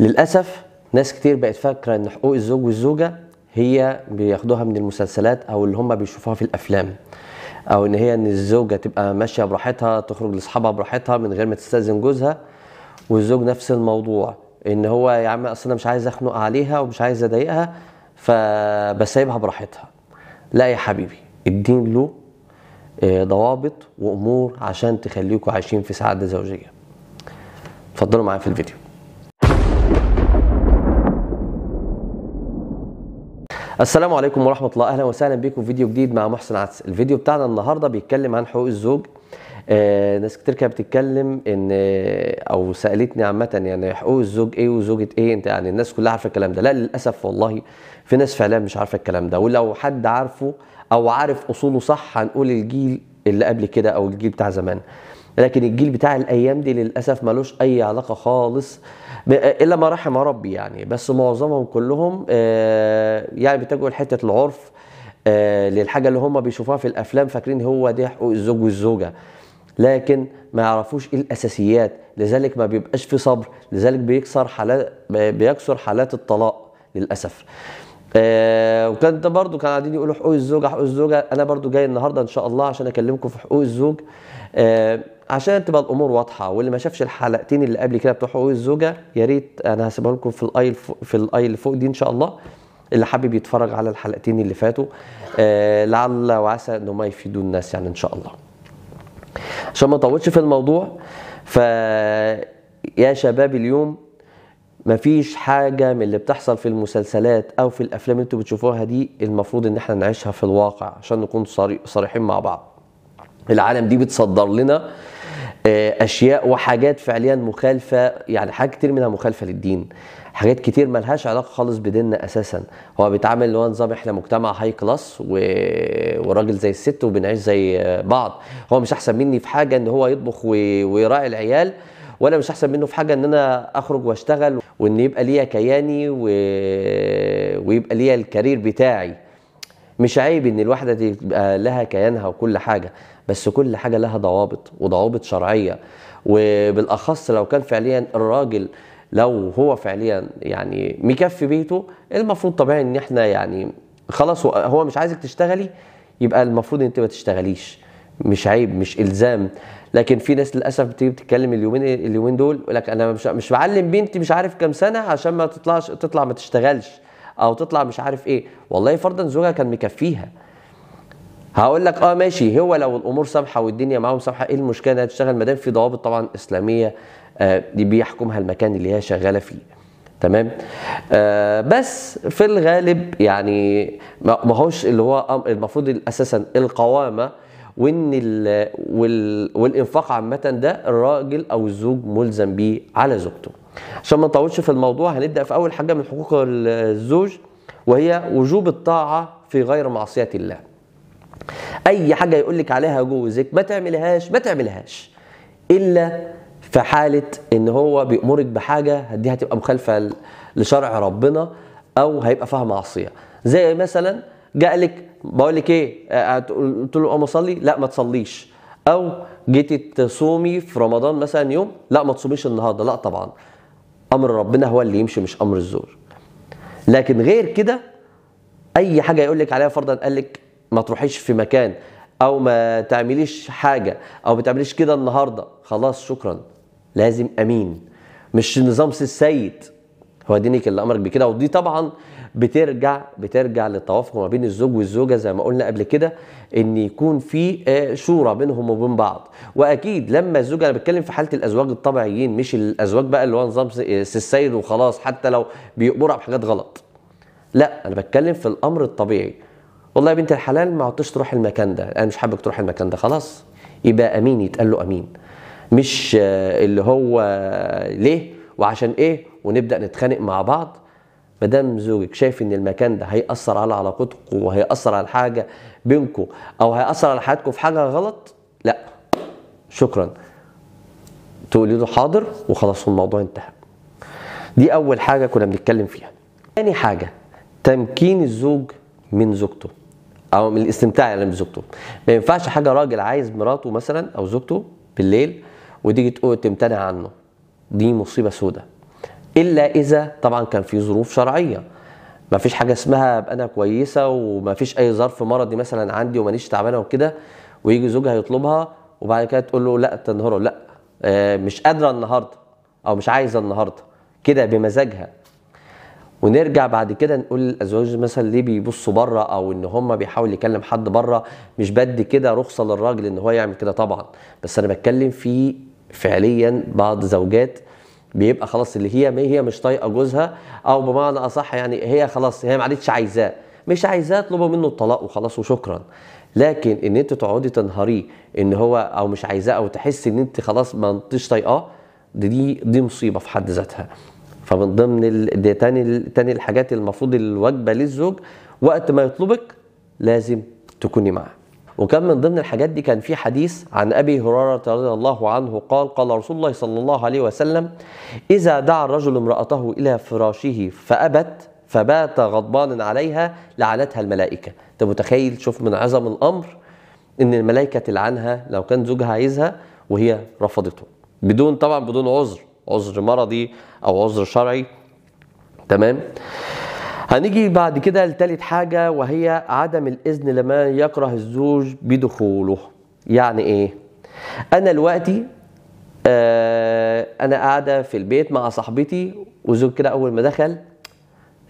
للاسف ناس كتير بقت فاكره ان حقوق الزوج والزوجه هي بياخدوها من المسلسلات او اللي هم بيشوفوها في الافلام او ان هي ان الزوجه تبقى ماشيه براحتها تخرج لاصحابها براحتها من غير ما تستاذن جوزها والزوج نفس الموضوع ان هو يا عم اصل انا مش عايز اخنق عليها ومش عايز اضايقها فبسيبها براحتها لا يا حبيبي الدين له آه، ضوابط وامور عشان تخليكم عايشين في سعاده زوجيه اتفضلوا معايا في الفيديو السلام عليكم ورحمه الله اهلا وسهلا بيكم في فيديو جديد مع محسن عدس الفيديو بتاعنا النهارده بيتكلم عن حقوق الزوج آه ناس كتير كانت بتتكلم ان آه، او سالتني عامه يعني حقوق الزوج ايه وزوجه ايه انت يعني الناس كلها عارفه الكلام ده لا للاسف والله في ناس فعلا مش عارفه الكلام ده ولو حد عارفه او عارف اصوله صح هنقول الجيل اللي قبل كده او الجيل بتاع زمان لكن الجيل بتاع الايام دي للاسف ملوش اي علاقه خالص الا ما رحم ربي يعني بس معظمهم كلهم آه، يعني بيتجهوا لحته العرف آه، للحاجه اللي هم بيشوفوها في الافلام فاكرين هو ده حقوق الزوج والزوجه لكن ما يعرفوش ايه الاساسيات لذلك ما بيبقاش في صبر لذلك بيكسر حالات بيكسر حالات الطلاق للاسف آه وكان ده برضو كانوا قاعدين يقولوا حقوق الزوجه حقوق الزوجه انا برضو جاي النهارده ان شاء الله عشان اكلمكم في حقوق الزوج آه عشان تبقى الامور واضحه واللي ما شافش الحلقتين اللي قبل كده بتوع حقوق الزوجه يا ريت انا هسيبها لكم في الاي في الاي اللي فوق دي ان شاء الله اللي حابب يتفرج على الحلقتين اللي فاتوا آه لعل وعسى إنه ما يفيدوا الناس يعني ان شاء الله عشان ما اطولش في الموضوع ف يا شباب اليوم مفيش حاجة من اللي بتحصل في المسلسلات أو في الأفلام اللي أنتوا بتشوفوها دي المفروض إن إحنا نعيشها في الواقع عشان نكون صريحين مع بعض. العالم دي بتصدر لنا آه، أشياء وحاجات فعليا مخالفة يعني حاجات كتير منها مخالفة للدين. حاجات كتير ملهاش علاقه خالص بديننا اساسا هو بيتعامل اللي هو نظام احنا مجتمع هاي كلاس و... وراجل زي الست وبنعيش زي آه، بعض هو مش احسن مني في حاجه ان هو يطبخ و... ويراعي العيال وانا مش احسن منه في حاجه ان انا اخرج واشتغل وان يبقى ليا كياني و... ويبقى ليا الكارير بتاعي مش عيب ان الواحده تبقى لها كيانها وكل حاجه بس كل حاجه لها ضوابط وضوابط شرعيه وبالاخص لو كان فعليا الراجل لو هو فعليا يعني مكفي بيته المفروض طبيعي ان احنا يعني خلاص هو مش عايزك تشتغلي يبقى المفروض ان انت ما تشتغليش مش عيب مش الزام لكن في ناس للاسف بتيجي بتتكلم اليومين اليومين دول يقول لك انا مش مش بعلم بنتي مش عارف كام سنه عشان ما تطلعش تطلع ما تشتغلش او تطلع مش عارف ايه والله فرضا زوجها كان مكفيها هقول لك اه ماشي هو لو الامور سامحه والدنيا معاهم سامحه ايه المشكله انها تشتغل ما دام في ضوابط طبعا اسلاميه آه دي بيحكمها المكان اللي هي شغاله فيه تمام آه بس في الغالب يعني ما هوش اللي هو المفروض اساسا القوامه وان الـ والـ والانفاق عامه ده الراجل او الزوج ملزم بيه على زوجته عشان ما نطولش في الموضوع هنبدا في اول حاجه من حقوق الزوج وهي وجوب الطاعه في غير معصيه الله اي حاجه يقول لك عليها جوزك ما تعملهاش ما تعملهاش الا في حاله ان هو بيامرك بحاجه دي هتبقى مخالفه لشرع ربنا او هيبقى فيها معصيه زي مثلا جاء لك بقول لك ايه آه، آه، قلت له اقوم اصلي لا ما تصليش او جيتي تصومي في رمضان مثلا يوم لا ما تصوميش النهارده لا طبعا امر ربنا هو اللي يمشي مش امر الزور لكن غير كده اي حاجه يقول لك عليها فرضا قال لك ما تروحيش في مكان او ما تعمليش حاجه او ما تعمليش كده النهارده خلاص شكرا لازم امين مش نظام السيد هو دينك اللي امرك بكده ودي طبعا بترجع بترجع للتوافق ما بين الزوج والزوجه زي ما قلنا قبل كده ان يكون في آه، شورى بينهم وبين بعض واكيد لما الزوج انا بتكلم في حاله الازواج الطبيعيين مش الازواج بقى اللي هو نظام السيد آه، وخلاص حتى لو بيأمرها بحاجات غلط لا انا بتكلم في الامر الطبيعي والله يا بنت الحلال ما عدتش تروح المكان ده انا مش حابك تروح المكان ده خلاص يبقى امين يتقال له امين مش آه، اللي هو ليه وعشان ايه ونبدا نتخانق مع بعض ما دام زوجك شايف ان المكان ده هيأثر على علاقتكم وهيأثر على حاجه بينكم او هيأثر على حياتكم في حاجه غلط لا شكرا تقول له حاضر وخلاص الموضوع انتهى دي اول حاجه كنا بنتكلم فيها تاني حاجه تمكين الزوج من زوجته او من الاستمتاع يعني بزوجته ما ينفعش حاجه راجل عايز مراته مثلا او زوجته بالليل وتيجي تقول تمتنع عنه دي مصيبه سوداء الا اذا طبعا كان في ظروف شرعيه ما فيش حاجه اسمها ابقى انا كويسه وما فيش اي ظرف مرضي مثلا عندي ومانيش تعبانه وكده ويجي زوجها يطلبها وبعد كده تقول له لا تنهره لا آه، مش قادره النهارده او مش عايزه النهارده كده بمزاجها ونرجع بعد كده نقول الازواج مثلا ليه بيبصوا بره او ان هم بيحاول يكلم حد بره مش بدي كده رخصه للراجل ان هو يعمل كده طبعا بس انا بتكلم في فعليا بعض زوجات بيبقى خلاص اللي هي هي مش طايقه جوزها او بمعنى اصح يعني هي خلاص هي ما عادتش عايزاه مش عايزاه اطلبه منه الطلاق وخلاص وشكرا لكن ان انت تقعدي تنهريه ان هو او مش عايزاه او تحسي ان انت خلاص ما انتش طايقاه دي دي مصيبه في حد ذاتها فمن ضمن دي تاني تاني الحاجات المفروض الواجبه للزوج وقت ما يطلبك لازم تكوني معاه وكان من ضمن الحاجات دي كان في حديث عن ابي هريره رضي الله عنه قال قال رسول الله صلى الله عليه وسلم اذا دعا الرجل امراته الى فراشه فابت فبات غضبان عليها لعنتها الملائكه انت متخيل شوف من عظم الامر ان الملائكه تلعنها لو كان زوجها عايزها وهي رفضته بدون طبعا بدون عذر عذر مرضي او عذر شرعي تمام هنيجي بعد كده لتالت حاجة وهي عدم الإذن لما يكره الزوج بدخوله يعني إيه؟ أنا دلوقتي آه أنا قاعدة في البيت مع صاحبتي وزوج كده أول ما دخل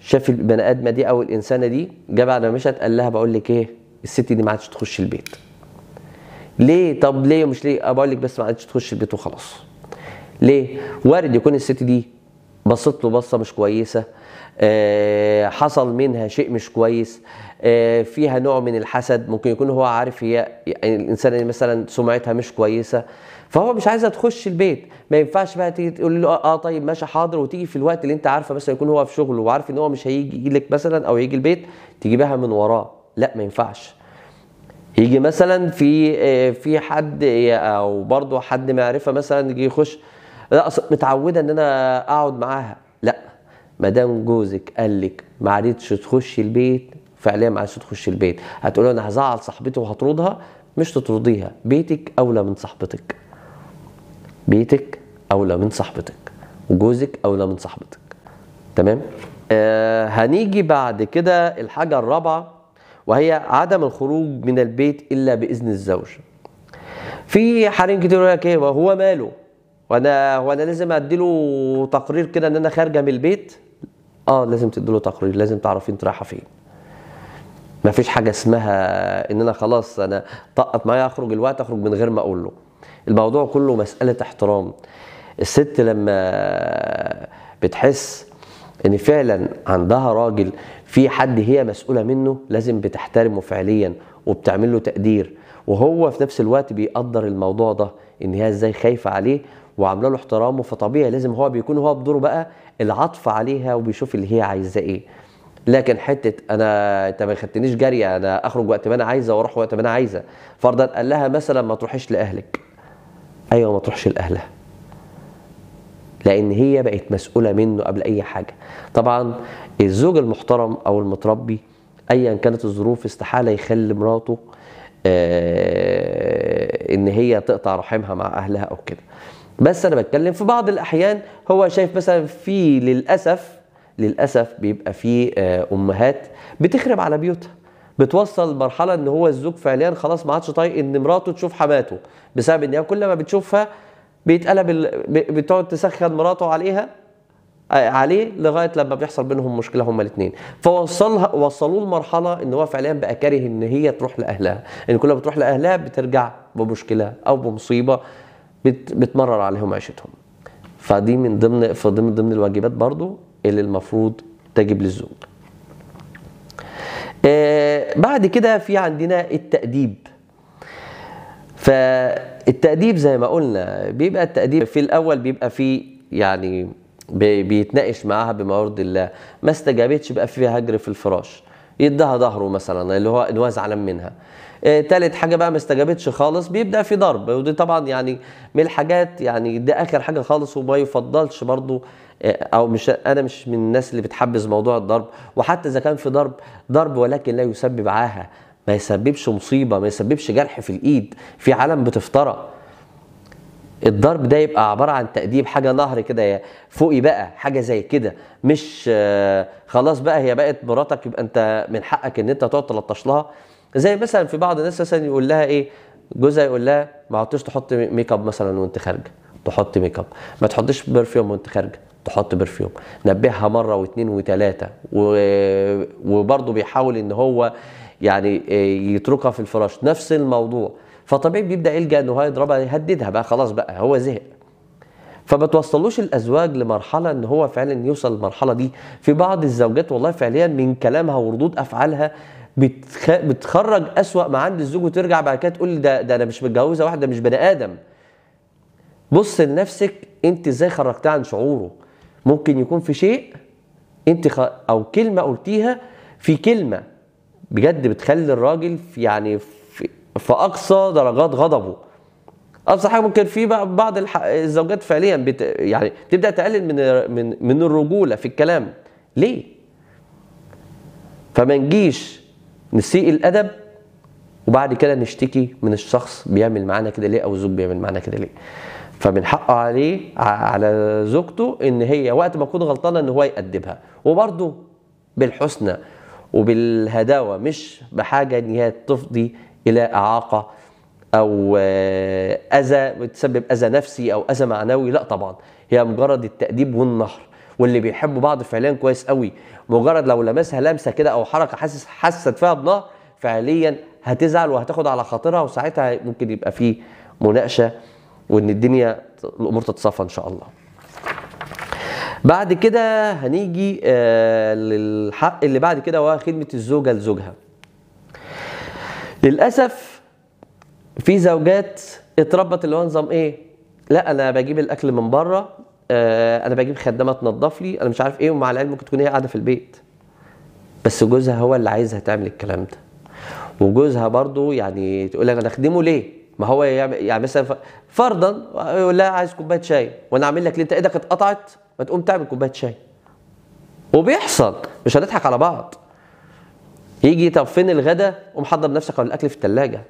شاف البني آدمة دي أو الإنسانة دي جا بعد ما مشت قال لها بقول لك إيه؟ الست دي ما عادش تخش البيت. ليه؟ طب ليه مش ليه؟ أه بقول لك بس ما عادش تخش البيت وخلاص. ليه؟ وارد يكون الست دي بصت له بصه مش كويسه آه، حصل منها شيء مش كويس آه، فيها نوع من الحسد ممكن يكون هو عارف هي يعني الانسان اللي مثلا سمعتها مش كويسه فهو مش عايزها تخش البيت ما ينفعش بقى تيجي تقول له اه, آه، طيب ماشي حاضر وتيجي في الوقت اللي انت عارفه مثلا يكون هو في شغله وعارف ان هو مش هيجي لك مثلا او يجي البيت تجيبها من وراه لا ما ينفعش يجي مثلا في في حد او برضه حد معرفه مثلا يجي يخش لا متعوده ان انا اقعد معاها لا ما دام جوزك قال لك ما عادتش تخشي البيت فعليا ما عادتش تخشي البيت هتقول انا هزعل صاحبتي وهطردها مش تطرديها بيتك اولى من صاحبتك بيتك اولى من صاحبتك وجوزك اولى من صاحبتك تمام آه هنيجي بعد كده الحاجه الرابعه وهي عدم الخروج من البيت الا باذن الزوج في حريم كتير يقول لك ايه هو ماله وانا وانا لازم اديله تقرير كده ان انا خارجه من البيت اه لازم تدي له تقرير لازم تعرفي انت رايحه فين ما فيش حاجه اسمها ان انا خلاص انا طقت معايا اخرج الوقت اخرج من غير ما اقول له الموضوع كله مساله احترام الست لما بتحس ان فعلا عندها راجل في حد هي مسؤوله منه لازم بتحترمه فعليا وبتعمل له تقدير وهو في نفس الوقت بيقدر الموضوع ده ان هي ازاي خايفه عليه وعامله له احترامه فطبيعي لازم هو بيكون هو بدوره بقى العطف عليها وبيشوف اللي هي عايزه ايه لكن حته انا انت ما خدتنيش جاريه انا اخرج وقت ما انا عايزه واروح وقت ما انا عايزه فرضا قال لها مثلا ما تروحيش لاهلك ايوه ما تروحش لاهلها لان هي بقت مسؤوله منه قبل اي حاجه طبعا الزوج المحترم او المتربي ايا كانت الظروف استحاله يخلي مراته آه، ان هي تقطع رحمها مع اهلها او كده بس انا بتكلم في بعض الاحيان هو شايف مثلا في للاسف للاسف بيبقى في آه، امهات بتخرب على بيوتها بتوصل لمرحله ان هو الزوج فعليا خلاص ما عادش طايق ان مراته تشوف حماته بسبب ان هي كل ما بتشوفها بيتقلب بتقعد تسخن مراته عليها عليه لغايه لما بيحصل بينهم مشكله هما الاثنين فوصلها وصلوه لمرحله ان هو فعليا بقى كاره ان هي تروح لاهلها ان كل ما بتروح لاهلها بترجع بمشكله او بمصيبه بت بتمرر عليهم عيشتهم فدي من ضمن فضمن ضمن الواجبات برضو اللي المفروض تجب للزوج آه بعد كده في عندنا التأديب فالتأديب زي ما قلنا بيبقى التأديب في الأول بيبقى في يعني بيتناقش معاها بما يرضي الله ما استجابتش بقى فيها هجر في الفراش يدها ظهره مثلا اللي هو انواع هو زعلان منها آه، تالت حاجة بقى ما استجابتش خالص بيبدأ في ضرب ودي طبعا يعني من الحاجات يعني ده آخر حاجة خالص وما يفضلش برضو آه، أو مش أنا مش من الناس اللي بتحبذ موضوع الضرب وحتى إذا كان في ضرب ضرب ولكن لا يسبب عاهة ما يسببش مصيبة ما يسببش جرح في الإيد في عالم بتفترى الضرب ده يبقى عباره عن تاديب حاجه نهر كده فوقي بقى حاجه زي كده مش آه، خلاص بقى هي بقت مراتك يبقى انت من حقك ان انت تقعد تلطش لها زي مثلا في بعض الناس مثلا يقول لها ايه جوزها يقول لها ما عدتش تحط ميك اب مثلا وانت خارجه تحط ميك اب ما تحطش برفيوم وانت خارجه تحط برفيوم نبهها مره واثنين وثلاثه وبرضه بيحاول ان هو يعني آه، يتركها في الفراش نفس الموضوع فطبيعي بيبدا يلجا ان هو يضربها يهددها بقى خلاص بقى هو زهق فما توصلوش الازواج لمرحله ان هو فعلا يوصل للمرحله دي في بعض الزوجات والله فعليا من كلامها وردود افعالها بتخ... بتخرج اسوا ما عند الزوج وترجع بعد كده تقول ده ده انا مش متجوزه واحده مش بني ادم بص لنفسك انت ازاي خرجتها عن شعوره ممكن يكون في شيء انت خ... او كلمه قلتيها في كلمه بجد بتخلي الراجل في يعني في في اقصى درجات غضبه ابسط حاجه ممكن في بعض الزوجات فعليا بت... يعني تبدا تقلل من من من الرجوله في الكلام ليه فما نجيش نسيء الادب وبعد كده نشتكي من الشخص بيعمل معانا كده ليه او الزوج بيعمل معانا كده ليه فمن حقه عليه على زوجته ان هي وقت ما تكون غلطانه ان هو يأدبها وبرده بالحسنى وبالهداوه مش بحاجه ان هي تفضي الى اعاقه او آه، اذى بتسبب اذى نفسي او اذى معنوي لا طبعا هي مجرد التاديب والنهر واللي بيحبوا بعض فعليا كويس قوي مجرد لو لمسها لمسه كده او حركه حاسس حست فيها بنهر فعليا هتزعل وهتاخد على خاطرها وساعتها ممكن يبقى في مناقشه وان الدنيا الامور تتصفى ان شاء الله بعد كده هنيجي آه، للحق اللي بعد كده وهو خدمه الزوجه لزوجها للاسف في زوجات اتربت اللي هو نظام ايه لا انا بجيب الاكل من بره آه انا بجيب خدامه تنظف لي انا مش عارف ايه ومع العلم ممكن تكون هي قاعده في البيت بس جوزها هو اللي عايزها تعمل الكلام ده وجوزها برضو يعني تقول انا اخدمه ليه ما هو يعني مثلا فرضا يقول لها عايز كوبايه شاي وانا اعمل لك ليه انت ايدك اتقطعت ما تقوم تعمل كوبايه شاي وبيحصل مش هنضحك على بعض يجي طب فين الغدا قوم حضر نفسك على الاكل في الثلاجه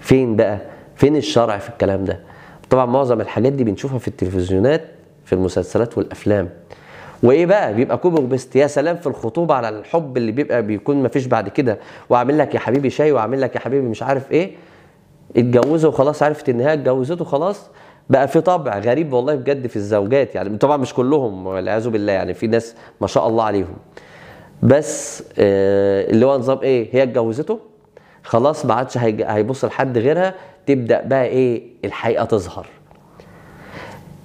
فين بقى فين الشرع في الكلام ده طبعا معظم الحاجات دي بنشوفها في التلفزيونات في المسلسلات والافلام وايه بقى بيبقى كوبي وبيست يا سلام في الخطوبه على الحب اللي بيبقى بيكون ما فيش بعد كده واعمل لك يا حبيبي شاي واعمل لك يا حبيبي مش عارف ايه اتجوزوا وخلاص عرفت ان هي اتجوزته خلاص بقى في طبع غريب والله بجد في الزوجات يعني طبعا مش كلهم والعياذ بالله يعني في ناس ما شاء الله عليهم بس آه، اللي هو نظام ايه هي اتجوزته خلاص ما عادش هيبص لحد غيرها تبدا بقى ايه الحقيقه تظهر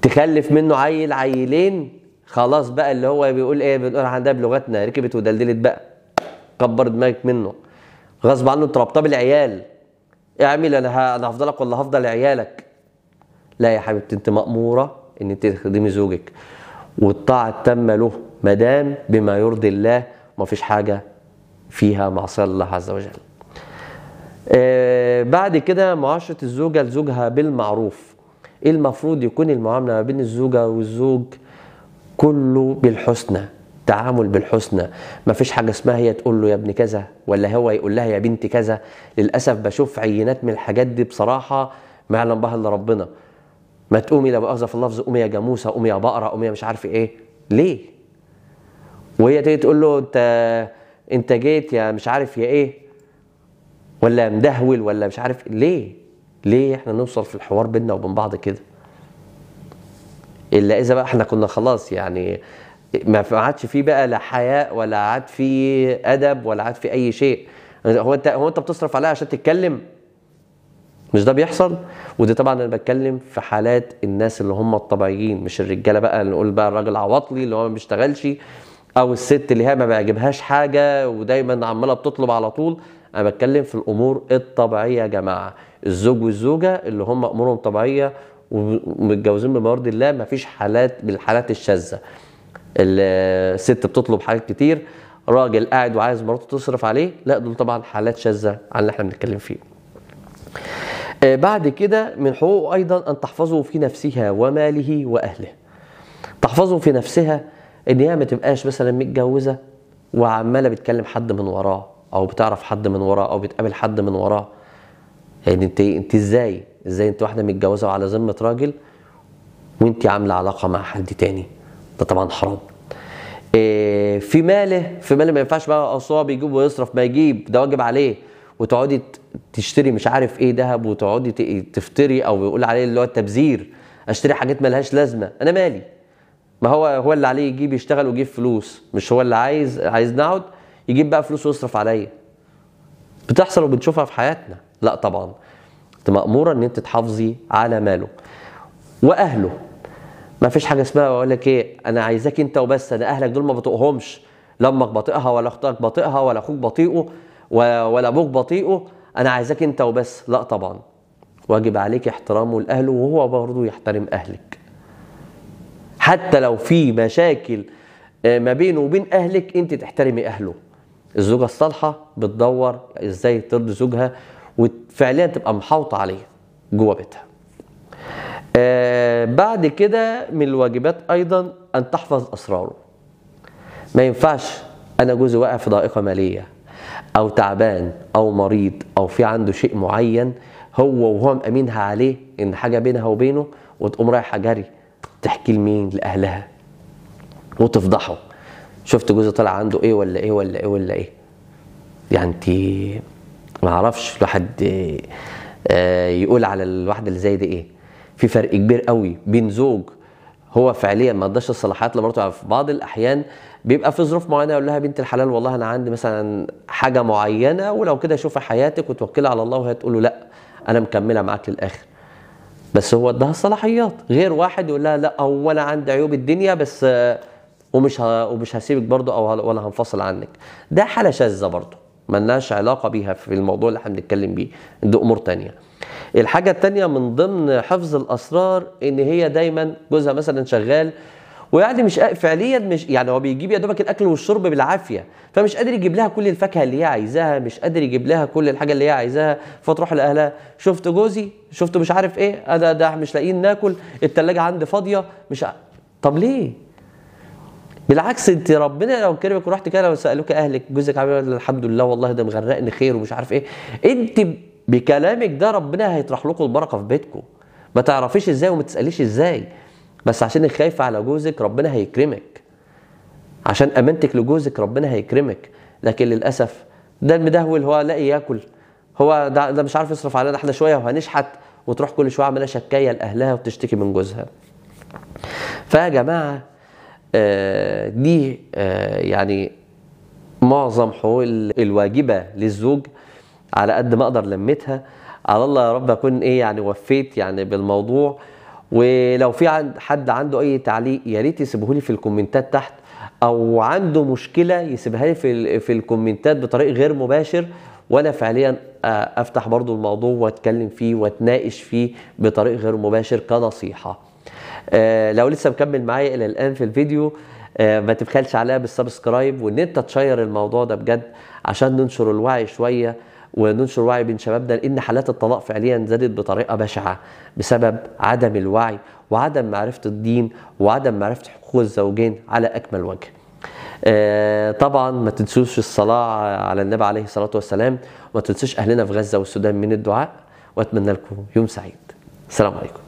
تخلف منه عيل عيلين خلاص بقى اللي هو بيقول ايه بنقول عندها بلغتنا ركبت ودلدلت بقى كبر دماغك منه غصب عنه تربطه بالعيال اعمل انا انا هفضلك ولا هفضل عيالك لا يا حبيبتي انت ماموره ان انت تخدمي زوجك والطاعه التامه له ما دام بما يرضي الله ما فيش حاجة فيها معصية لله عز وجل آه، بعد كده معاشرة الزوجة لزوجها بالمعروف ايه المفروض يكون المعاملة ما بين الزوجة والزوج كله بالحسنى تعامل بالحسنى ما فيش حاجة اسمها هي تقول له يا ابن كذا ولا هو يقول لها يا بنت كذا للأسف بشوف عينات من الحاجات دي بصراحة ما يعلم بها إلا ربنا ما تقومي لا بأخذ في اللفظ قومي يا جاموسة قومي يا بقرة قومي يا مش عارف إيه ليه وهي تيجي تقول له انت انت جيت يا مش عارف يا ايه ولا مدهول ولا مش عارف ليه ليه احنا نوصل في الحوار بيننا وبين بعض كده الا اذا بقى احنا كنا خلاص يعني ما عادش فيه بقى لا حياء ولا عاد فيه ادب ولا عاد فيه اي شيء هو انت هو انت بتصرف عليها عشان تتكلم مش ده بيحصل ودي طبعا انا بتكلم في حالات الناس اللي هم الطبيعيين مش الرجاله بقى نقول بقى الراجل عواطلي اللي هو ما بيشتغلش او الست اللي هي ما بيعجبهاش حاجه ودايما عماله بتطلب على طول انا بتكلم في الامور الطبيعيه يا جماعه الزوج والزوجه اللي هم امورهم طبيعيه ومتجوزين بمرض الله ما فيش حالات بالحالات الشاذه الست بتطلب حاجات كتير راجل قاعد وعايز مراته تصرف عليه لا دول طبعا حالات شاذه عن اللي احنا بنتكلم فيه آه، بعد كده من حقوقه ايضا ان تحفظه في نفسها وماله واهله تحفظه في نفسها ان هي ما تبقاش مثلا متجوزه وعماله بتكلم حد من وراه او بتعرف حد من وراه او بتقابل حد من وراه يعني انت انت ازاي ازاي انت واحده متجوزه وعلى ذمه راجل وانت عامله علاقه مع حد تاني ده طبعا حرام إيه في ماله في ماله ما ينفعش بقى اصوا بيجيب ويصرف ما يجيب ده واجب عليه وتقعدي تشتري مش عارف ايه ذهب وتقعدي تفتري او بيقول عليه اللي هو التبذير اشتري حاجات ملهاش لازمه انا مالي ما هو هو اللي عليه يجيب يشتغل ويجيب فلوس مش هو اللي عايز عايز نقعد يجيب بقى فلوس ويصرف عليا بتحصل وبنشوفها في حياتنا لا طبعا انت ماموره ان انت تحافظي على ماله واهله ما فيش حاجه اسمها بقول لك ايه انا عايزاك انت وبس انا اهلك دول ما بطيقهمش لا امك بطيقها ولا اختك بطيقها ولا اخوك بطيقه ولا ابوك بطيقه انا عايزاك انت وبس لا طبعا واجب عليك احترامه لاهله وهو برضه يحترم اهلك حتى لو في مشاكل آه، ما بينه وبين اهلك انت تحترمي اهله الزوجه الصالحه بتدور ازاي ترضي زوجها وفعليا تبقى محاوطه عليه جوه بيتها آه بعد كده من الواجبات ايضا ان تحفظ اسراره ما ينفعش انا جوزي واقع في ضائقه ماليه او تعبان او مريض او في عنده شيء معين هو وهو مأمينها عليه ان حاجه بينها وبينه وتقوم رايحه جري تحكي لمين لاهلها وتفضحه شفت جوزي طالع عنده ايه ولا ايه ولا ايه ولا ايه يعني انت ما اعرفش لحد آه، يقول على الواحده اللي زي دي ايه في فرق كبير قوي بين زوج هو فعليا ما اداش الصلاحيات لمراته في بعض الاحيان بيبقى في ظروف معينه يقول لها بنت الحلال والله انا عندي مثلا حاجه معينه ولو كده شوفي حياتك وتوكلي على الله وهي تقول له لا انا مكمله معاك للاخر بس هو اداها الصلاحيات غير واحد يقول لها لا هو انا عندي عيوب الدنيا بس آه، ومش ومش هسيبك برضه او ولا هنفصل عنك ده حاله شاذه برضه ملناش علاقه بيها في الموضوع اللي احنا بنتكلم بيه دي امور تانية الحاجه التانية من ضمن حفظ الاسرار ان هي دايما جوزها مثلا شغال ويعني مش فعليا مش يعني هو بيجيب يا دوبك الاكل والشرب بالعافيه فمش قادر يجيب لها كل الفاكهه اللي هي عايزاها مش قادر يجيب لها كل الحاجه اللي هي عايزاها فتروح لاهلها شفت جوزي شفت مش عارف ايه انا آه، ده مش لاقيين ناكل التلاجة عندي فاضيه مش ع... طب ليه بالعكس انت ربنا لو كرمك ورحت كده لو سالوك اهلك جوزك عامل إيه؟ الحمد لله والله ده مغرقني خير ومش عارف ايه انت بكلامك ده ربنا هيطرح لكم البركه في بيتكم ما تعرفيش ازاي وما تساليش ازاي بس عشانك خايفه على جوزك ربنا هيكرمك عشان امانتك لجوزك ربنا هيكرمك لكن للاسف ده المدهول هو لاقي ياكل هو ده, ده مش عارف يصرف علينا احنا شويه وهنشحت وتروح كل شويه عماله شكايه لاهلها وتشتكي من جوزها فيا جماعه آه دي آه يعني معظم حقوق الواجبه للزوج على قد ما اقدر لمتها على الله يا رب اكون ايه يعني وفيت يعني بالموضوع ولو في عند حد عنده اي تعليق يا ريت يسيبه لي في الكومنتات تحت او عنده مشكله يسيبها لي في في الكومنتات بطريق غير مباشر وانا فعليا آه، افتح برضو الموضوع واتكلم فيه واتناقش فيه بطريق غير مباشر كنصيحه آه، لو لسه مكمل معايا الى الان في الفيديو آه، ما تبخلش عليها بالسبسكرايب وان انت تشير الموضوع ده بجد عشان ننشر الوعي شويه وننشر وعي بين شبابنا لان حالات الطلاق فعليا زادت بطريقه بشعه بسبب عدم الوعي وعدم معرفه الدين وعدم معرفه حقوق الزوجين على اكمل وجه. آه، طبعا ما تنسوش الصلاه على النبي عليه الصلاه والسلام وما تنسوش اهلنا في غزه والسودان من الدعاء واتمنى لكم يوم سعيد. السلام عليكم.